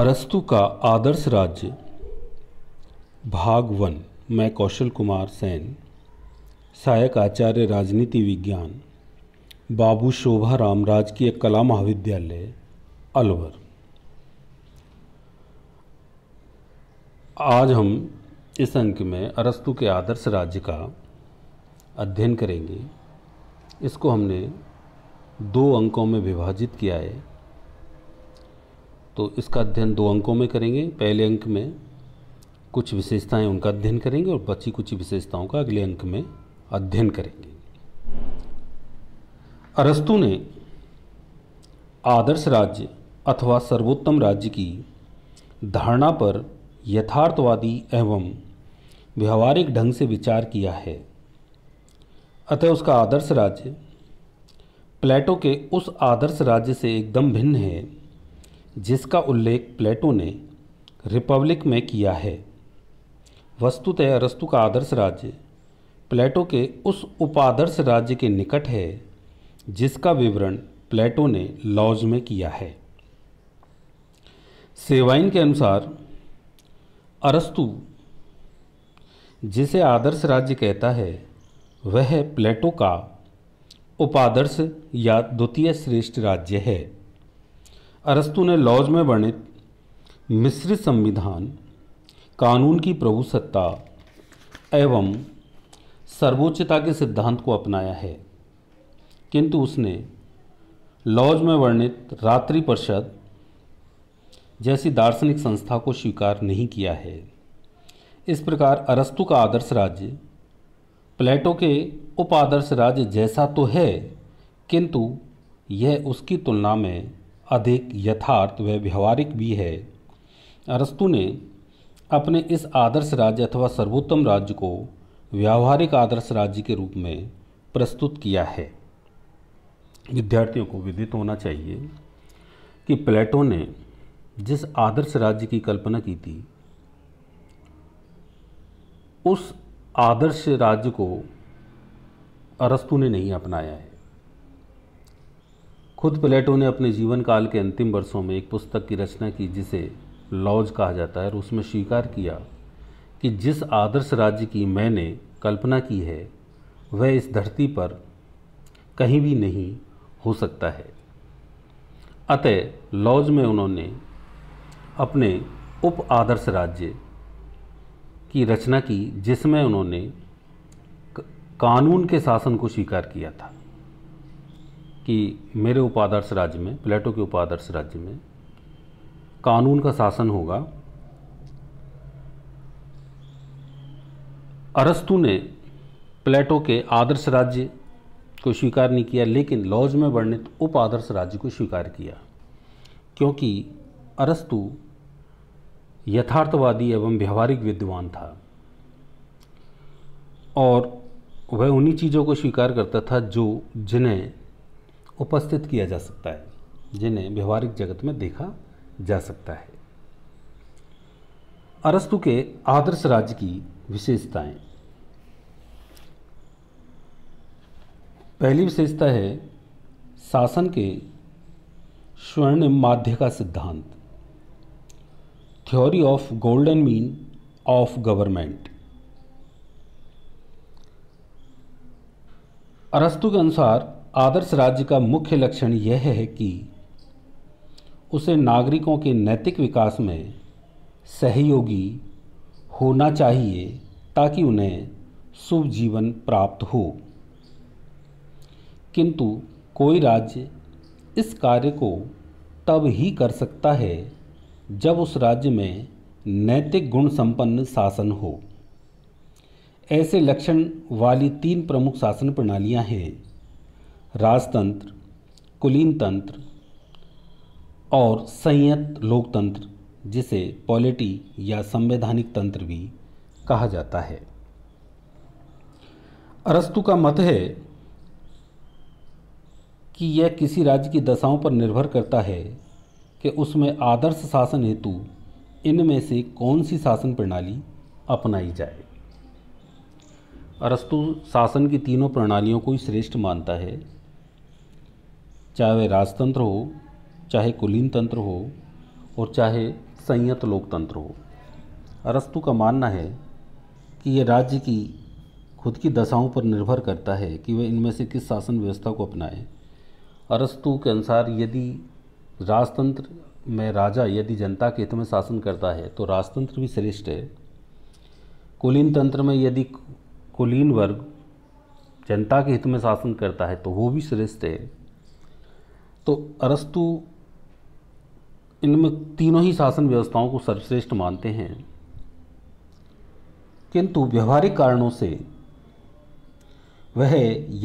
अरस्तु का आदर्श राज्य भाग वन मैं कौशल कुमार सेन सहायक आचार्य राजनीति विज्ञान बाबू शोभा राम राजकीय कला महाविद्यालय अलवर आज हम इस अंक में अरस्तु के आदर्श राज्य का अध्ययन करेंगे इसको हमने दो अंकों में विभाजित किया है तो इसका अध्ययन दो अंकों में करेंगे पहले अंक में कुछ विशेषताएं उनका अध्ययन करेंगे और बची कुछ विशेषताओं का अगले अंक में अध्ययन करेंगे अरस्तु ने आदर्श राज्य अथवा सर्वोत्तम राज्य की धारणा पर यथार्थवादी एवं व्यवहारिक ढंग से विचार किया है अतः उसका आदर्श राज्य प्लेटो के उस आदर्श राज्य से एकदम भिन्न है जिसका उल्लेख प्लेटो ने रिपब्लिक में किया है वस्तुतः अरस्तु का आदर्श राज्य प्लेटो के उस उपादर्श राज्य के निकट है जिसका विवरण प्लेटो ने लॉज में किया है सेवाइन के अनुसार अरस्तु जिसे आदर्श राज्य कहता है वह प्लेटो का उपादर्श या द्वितीय श्रेष्ठ राज्य है अरस्तु ने लॉज में वर्णित मिश्रित संविधान कानून की प्रभुसत्ता एवं सर्वोच्चता के सिद्धांत को अपनाया है किंतु उसने लॉज में वर्णित रात्रि परिषद जैसी दार्शनिक संस्था को स्वीकार नहीं किया है इस प्रकार अरस्तु का आदर्श राज्य प्लेटो के आदर्श राज्य जैसा तो है किंतु यह उसकी तुलना में अधिक यथार्थ व व्यवहारिक भी है अरस्तु ने अपने इस आदर्श राज्य अथवा सर्वोत्तम राज्य को व्यावहारिक आदर्श राज्य के रूप में प्रस्तुत किया है विद्यार्थियों को विदित होना चाहिए कि प्लेटो ने जिस आदर्श राज्य की कल्पना की थी उस आदर्श राज्य को अरस्तु ने नहीं अपनाया है खुद प्लेटो ने अपने जीवन काल के अंतिम वर्षों में एक पुस्तक की रचना की जिसे लॉज कहा जाता है और उसमें स्वीकार किया कि जिस आदर्श राज्य की मैंने कल्पना की है वह इस धरती पर कहीं भी नहीं हो सकता है अतः लॉज में उन्होंने अपने उप आदर्श राज्य की रचना की जिसमें उन्होंने कानून के शासन को स्वीकार किया था कि मेरे उपादर्श राज्य में प्लेटो के उपादर्श राज्य में कानून का शासन होगा अरस्तु ने प्लेटो के आदर्श राज्य को स्वीकार नहीं किया लेकिन लॉज में वर्णित उप आदर्श राज्य को स्वीकार किया क्योंकि अरस्तु यथार्थवादी एवं व्यवहारिक विद्वान था और वह उन्हीं चीज़ों को स्वीकार करता था जो जिन्हें उपस्थित किया जा सकता है जिन्हें व्यवहारिक जगत में देखा जा सकता है अरस्तु के आदर्श राज्य की विशेषताएं पहली विशेषता है शासन के स्वर्ण माध्य का सिद्धांत theory of golden mean of government अरस्तु के अनुसार आदर्श राज्य का मुख्य लक्षण यह है कि उसे नागरिकों के नैतिक विकास में सहयोगी होना चाहिए ताकि उन्हें शुभ जीवन प्राप्त हो किंतु कोई राज्य इस कार्य को तब ही कर सकता है जब उस राज्य में नैतिक गुण संपन्न शासन हो ऐसे लक्षण वाली तीन प्रमुख शासन प्रणालियां हैं राजतंत्र कुलीन तंत्र और संयत लोकतंत्र जिसे पॉलिटी या संवैधानिक तंत्र भी कहा जाता है अरस्तु का मत है कि यह किसी राज्य की दशाओं पर निर्भर करता है कि उसमें आदर्श शासन हेतु इनमें से कौन सी शासन प्रणाली अपनाई जाए अरस्तु शासन की तीनों प्रणालियों को ही श्रेष्ठ मानता है चाहे वह राजतंत्र हो चाहे कुलीन तंत्र हो और चाहे संयत लोकतंत्र हो अरस्तु का मानना है कि यह राज्य की खुद की दशाओं पर निर्भर करता है कि वे इनमें से किस शासन व्यवस्था को अपनाएं अरस्तु के अनुसार यदि राजतंत्र में राजा यदि जनता के हित में शासन करता है तो राजतंत्र भी श्रेष्ठ है कुलीन तंत्र में यदि कुलीन वर्ग जनता के हित में शासन करता है तो वो भी श्रेष्ठ है तो अरस्तु इनमें तीनों ही शासन व्यवस्थाओं को सर्वश्रेष्ठ मानते हैं किंतु व्यवहारिक कारणों से वह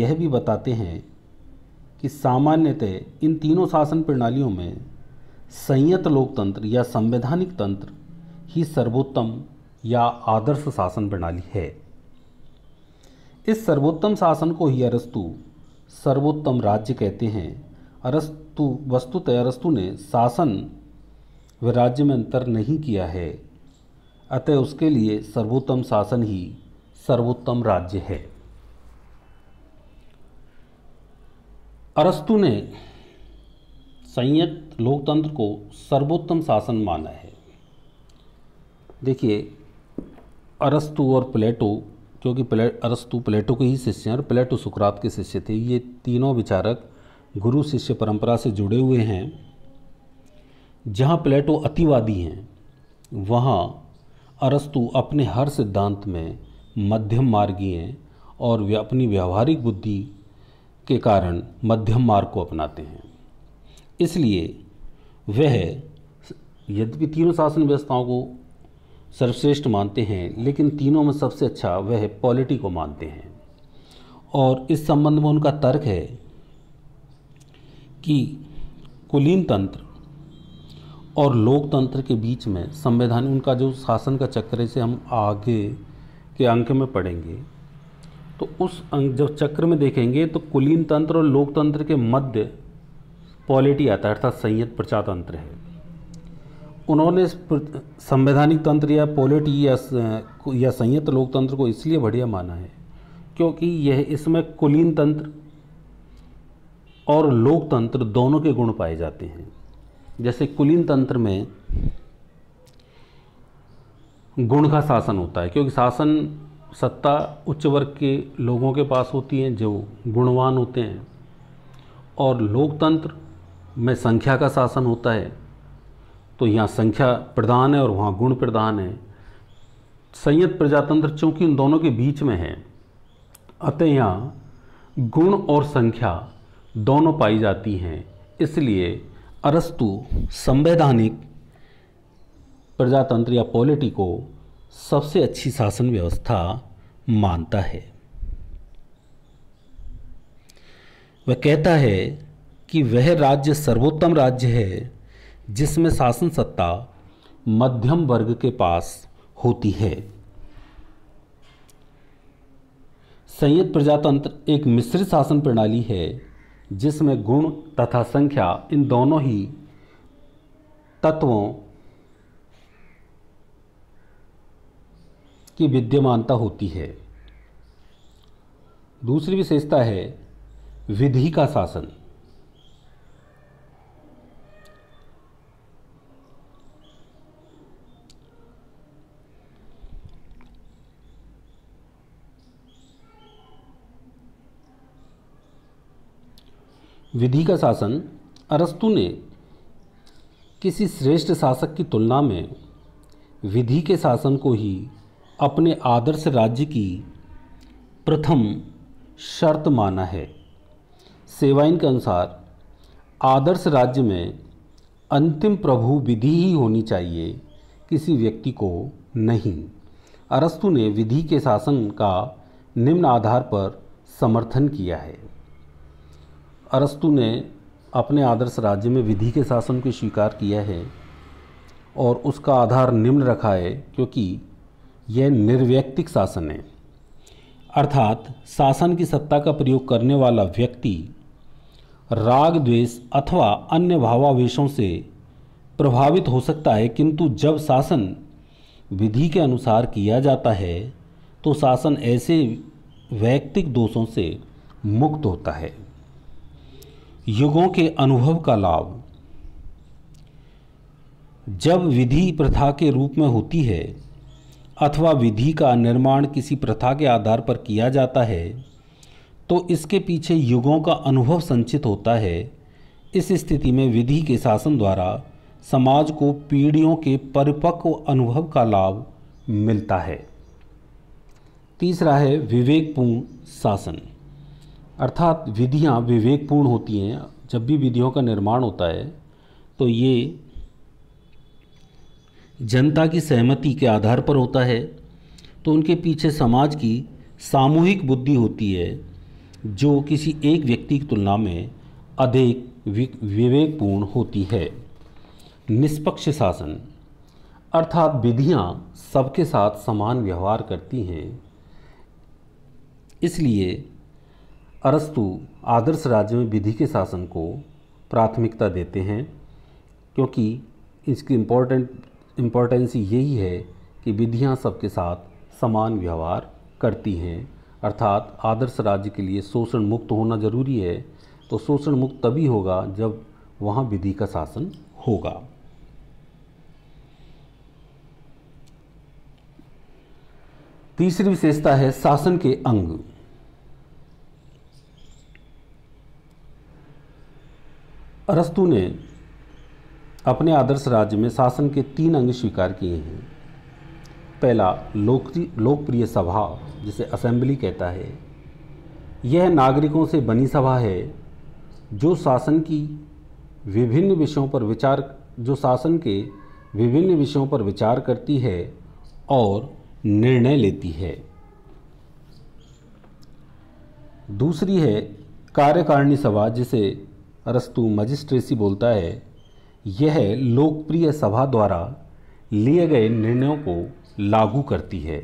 यह भी बताते हैं कि सामान्यतः इन तीनों शासन प्रणालियों में संयत लोकतंत्र या संवैधानिक तंत्र ही सर्वोत्तम या आदर्श शासन प्रणाली है इस सर्वोत्तम शासन को ही अरस्तु सर्वोत्तम राज्य कहते हैं अरस्तु वस्तुतः अरस्तु ने शासन व राज्य में अंतर नहीं किया है अतः उसके लिए सर्वोत्तम शासन ही सर्वोत्तम राज्य है अरस्तु ने संयत लोकतंत्र को सर्वोत्तम शासन माना है देखिए अरस्तु और प्लेटो क्योंकि प्ले अरस्तु प्लेटो के ही शिष्य हैं और प्लेटो सुकरात के शिष्य थे ये तीनों विचारक गुरु शिष्य परंपरा से जुड़े हुए हैं जहाँ प्लेटो अतिवादी हैं वहाँ अरस्तु अपने हर सिद्धांत में मध्यम मार्गीय और वे अपनी व्यावहारिक बुद्धि के कारण मध्यम मार्ग को अपनाते हैं इसलिए वह यद्यपि तीनों शासन व्यवस्थाओं को सर्वश्रेष्ठ मानते हैं लेकिन तीनों में सबसे अच्छा वह पॉलिटी को मानते हैं और इस संबंध में उनका तर्क है कि कुलीन तंत्र और लोकतंत्र के बीच में संवैधानिक उनका जो शासन का चक्र है हम आगे के अंक में पढ़ेंगे तो उस अंक जब चक्र में देखेंगे तो कुलीन तंत्र और लोकतंत्र के मध्य पॉलिटी आता है अर्थात संयत प्रजातंत्र है उन्होंने संवैधानिक तंत्र या पॉलिटी या या संयत लोकतंत्र को इसलिए बढ़िया माना है क्योंकि यह इसमें कुलीन तंत्र और लोकतंत्र दोनों के गुण पाए जाते हैं जैसे कुलीन तंत्र में गुण का शासन होता है क्योंकि शासन सत्ता उच्च वर्ग के लोगों के पास होती है जो गुणवान होते हैं और लोकतंत्र में संख्या का शासन होता है तो यहाँ संख्या प्रधान है और वहाँ गुण प्रधान है संयत प्रजातंत्र चूँकि इन दोनों के बीच में है अतः यहाँ गुण और संख्या दोनों पाई जाती हैं इसलिए अरस्तु संवैधानिक प्रजातंत्र या पॉलिटी को सबसे अच्छी शासन व्यवस्था मानता है वह कहता है कि वह राज्य सर्वोत्तम राज्य है जिसमें शासन सत्ता मध्यम वर्ग के पास होती है संयुक्त प्रजातंत्र एक मिश्रित शासन प्रणाली है जिसमें गुण तथा संख्या इन दोनों ही तत्वों की विद्यमानता होती है दूसरी विशेषता है विधि का शासन विधि का शासन अरस्तु ने किसी श्रेष्ठ शासक की तुलना में विधि के शासन को ही अपने आदर्श राज्य की प्रथम शर्त माना है सेवाइन के अनुसार आदर्श राज्य में अंतिम प्रभु विधि ही होनी चाहिए किसी व्यक्ति को नहीं अरस्तु ने विधि के शासन का निम्न आधार पर समर्थन किया है अरस्तु ने अपने आदर्श राज्य में विधि के शासन को स्वीकार किया है और उसका आधार निम्न रखा है क्योंकि यह निर्व्यक्तिक शासन है अर्थात शासन की सत्ता का प्रयोग करने वाला व्यक्ति राग द्वेष अथवा अन्य भावावेशों से प्रभावित हो सकता है किंतु जब शासन विधि के अनुसार किया जाता है तो शासन ऐसे वैयक्तिक दोषों से मुक्त होता है युगों के अनुभव का लाभ जब विधि प्रथा के रूप में होती है अथवा विधि का निर्माण किसी प्रथा के आधार पर किया जाता है तो इसके पीछे युगों का अनुभव संचित होता है इस स्थिति में विधि के शासन द्वारा समाज को पीढ़ियों के परिपक्व अनुभव का लाभ मिलता है तीसरा है विवेकपूर्ण शासन अर्थात विधियाँ विवेकपूर्ण होती हैं जब भी विधियों का निर्माण होता है तो ये जनता की सहमति के आधार पर होता है तो उनके पीछे समाज की सामूहिक बुद्धि होती है जो किसी एक व्यक्ति की तुलना में अधिक विवेकपूर्ण होती है निष्पक्ष शासन अर्थात विधियाँ सबके साथ समान व्यवहार करती हैं इसलिए अरस्तु आदर्श राज्य में विधि के शासन को प्राथमिकता देते हैं क्योंकि इसकी इम्पोर्टेंट इम्पोर्टेंस यही है कि विधियाँ सबके साथ समान व्यवहार करती हैं अर्थात आदर्श राज्य के लिए शोषण मुक्त होना जरूरी है तो शोषण मुक्त तभी होगा जब वहाँ विधि का शासन होगा तीसरी विशेषता है शासन के अंग अरस्तु ने अपने आदर्श राज्य में शासन के तीन अंग स्वीकार किए हैं पहला लोकप्रिय सभा जिसे असेंबली कहता है यह नागरिकों से बनी सभा है जो शासन की विभिन्न विषयों पर विचार जो शासन के विभिन्न विषयों पर विचार करती है और निर्णय लेती है दूसरी है कार्यकारिणी सभा जिसे अरस्तु मजिस्ट्रेसी बोलता है यह लोकप्रिय सभा द्वारा लिए गए निर्णयों को लागू करती है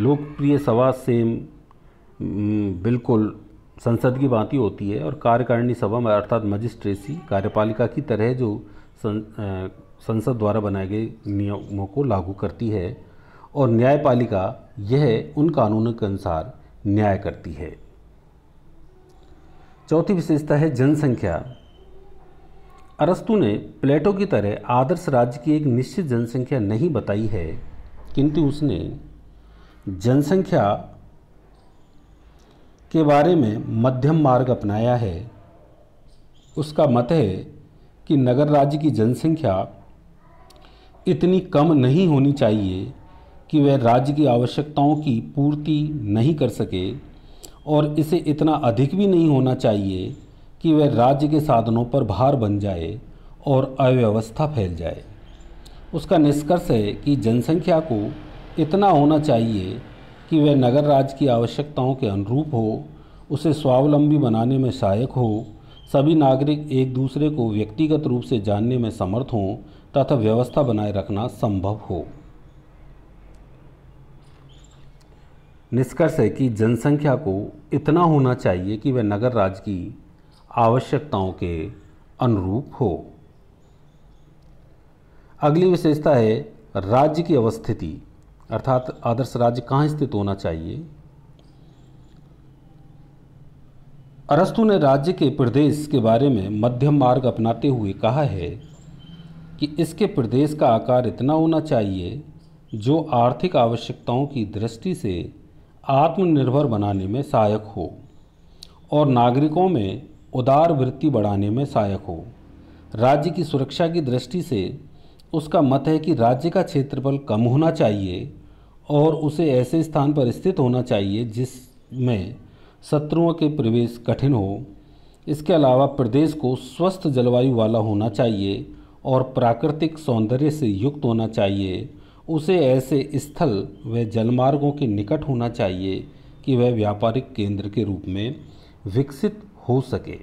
लोकप्रिय सभा सेम हम्म, बिल्कुल संसद की बात ही होती है और कार्यकारिणी सभा में अर्थात मजिस्ट्रेसी कार्यपालिका की तरह जो संसद द्वारा बनाए गए नियमों को लागू करती है और न्यायपालिका यह उन कानूनों के अनुसार न्याय करती है चौथी विशेषता है जनसंख्या अरस्तु ने प्लेटो की तरह आदर्श राज्य की एक निश्चित जनसंख्या नहीं बताई है किंतु उसने जनसंख्या के बारे में मध्यम मार्ग अपनाया है उसका मत है कि नगर राज्य की जनसंख्या इतनी कम नहीं होनी चाहिए कि वह राज्य की आवश्यकताओं की पूर्ति नहीं कर सके और इसे इतना अधिक भी नहीं होना चाहिए कि वह राज्य के साधनों पर भार बन जाए और अव्यवस्था फैल जाए उसका निष्कर्ष है कि जनसंख्या को इतना होना चाहिए कि वह नगर राज्य की आवश्यकताओं के अनुरूप हो उसे स्वावलंबी बनाने में सहायक हो सभी नागरिक एक दूसरे को व्यक्तिगत रूप से जानने में समर्थ हों तथा व्यवस्था बनाए रखना संभव हो निष्कर्ष है कि जनसंख्या को इतना होना चाहिए कि वह नगर राज्य की आवश्यकताओं के अनुरूप हो अगली विशेषता है राज्य की अवस्थिति अर्थात आदर्श राज्य कहाँ स्थित होना चाहिए अरस्तु ने राज्य के प्रदेश के बारे में मध्यम मार्ग अपनाते हुए कहा है कि इसके प्रदेश का आकार इतना होना चाहिए जो आर्थिक आवश्यकताओं की दृष्टि से आत्मनिर्भर बनाने में सहायक हो और नागरिकों में उदार वृत्ति बढ़ाने में सहायक हो राज्य की सुरक्षा की दृष्टि से उसका मत है कि राज्य का क्षेत्रफल कम होना चाहिए और उसे ऐसे स्थान पर स्थित होना चाहिए जिसमें शत्रुओं के प्रवेश कठिन हो इसके अलावा प्रदेश को स्वस्थ जलवायु वाला होना चाहिए और प्राकृतिक सौंदर्य से युक्त होना चाहिए उसे ऐसे स्थल व जलमार्गों के निकट होना चाहिए कि वह व्यापारिक केंद्र के रूप में विकसित हो सके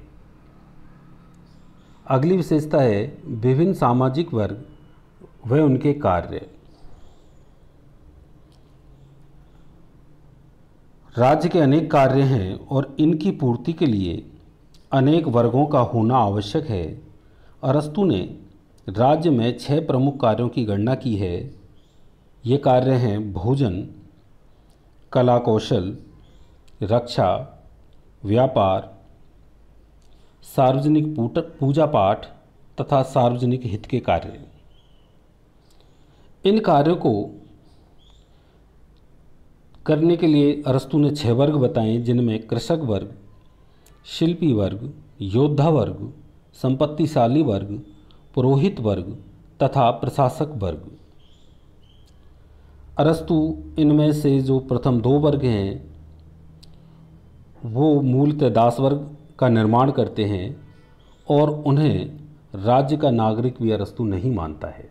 अगली विशेषता है विभिन्न सामाजिक वर्ग व उनके कार्य राज्य के अनेक कार्य हैं और इनकी पूर्ति के लिए अनेक वर्गों का होना आवश्यक है अरस्तु ने राज्य में छह प्रमुख कार्यों की गणना की है ये कार्य हैं भोजन कला कौशल रक्षा व्यापार सार्वजनिक पूजा पाठ तथा सार्वजनिक हित के कार्य इन कार्यों को करने के लिए अरस्तु ने छह वर्ग बताए जिनमें कृषक वर्ग शिल्पी वर्ग योद्धा वर्ग संपत्तिशाली वर्ग पुरोहित वर्ग तथा प्रशासक वर्ग अरस्तु इनमें से जो प्रथम दो वर्ग हैं वो मूलतः दास वर्ग का निर्माण करते हैं और उन्हें राज्य का नागरिक भी अरस्तु नहीं मानता है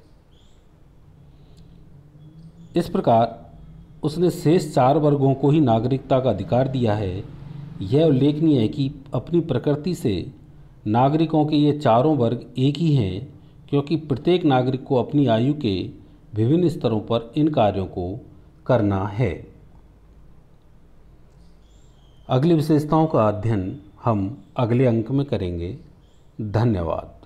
इस प्रकार उसने शेष चार वर्गों को ही नागरिकता का अधिकार दिया है यह उल्लेखनीय है कि अपनी प्रकृति से नागरिकों के ये चारों वर्ग एक ही हैं क्योंकि प्रत्येक नागरिक को अपनी आयु के विभिन्न स्तरों पर इन कार्यों को करना है अगली विशेषताओं का अध्ययन हम अगले अंक में करेंगे धन्यवाद